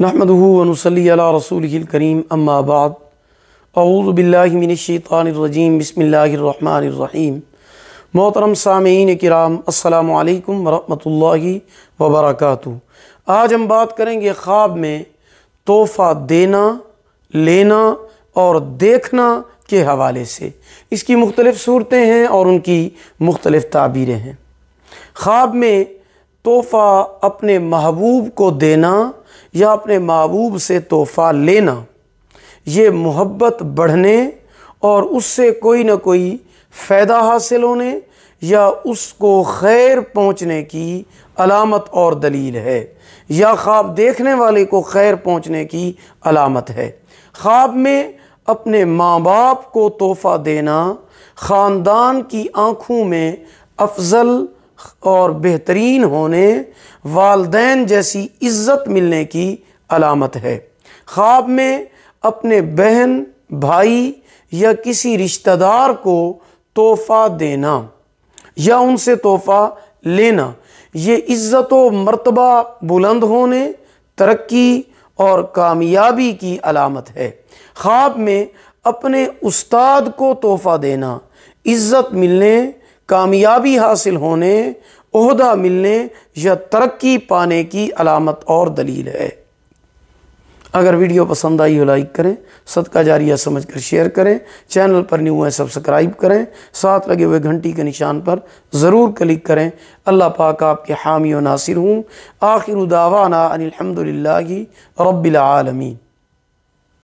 رسوله الكريم اما بعد اعوذ بالله من الشيطان الرجيم بسم الرحمن الرحیم محترم سامعین کرام السلام علیکم ورحمۃ اللہ وبرکاتہ آج ہم بات کریں گے خواب میں تحفہ دینا لینا اور دیکھنا کے حوالے سے اس کی مختلف صورتیں ہیں اور ان کی مختلف تعبیریں ہیں خواب میں تحفہ اپنے محبوب کو دینا یا اپنے محبوب سے تحفہ لینا یہ محبت بڑھنے اور اس سے کوئی نہ کوئی فائدہ حاصل ہونے یا اس کو خیر پہنچنے کی علامت اور دلیل ہے یا خواب دیکھنے والے کو خیر پہنچنے کی علامت ہے خواب میں اپنے ماں باپ کو تحفہ دینا خاندان کی آنکھوں میں افضل اور بہترین ہونے والدین جیسی عزت ملنے کی علامت ہے خواب میں اپنے بہن بھائی یا کسی رشتہ دار کو تحفہ دینا یا ان سے تحفہ لینا یہ عزت و مرتبہ بلند ہونے ترقی اور کامیابی کی علامت ہے خواب میں اپنے استاد کو تحفہ دینا عزت ملنے کامیابی حاصل ہونے عہدہ ملنے یا ترقی پانے کی علامت اور دلیل ہے اگر ویڈیو پسند آئی ہو لائک کریں صدقہ جاریہ سمجھ کر شیئر کریں چینل پر نیو ہے سبسکرائب کریں ساتھ لگے ہوئے گھنٹی کے نشان پر ضرور کلک کریں اللہ پاک آپ کے حامی و ناصر ہوں آخر دعوانا الحمد للہ رب العالمین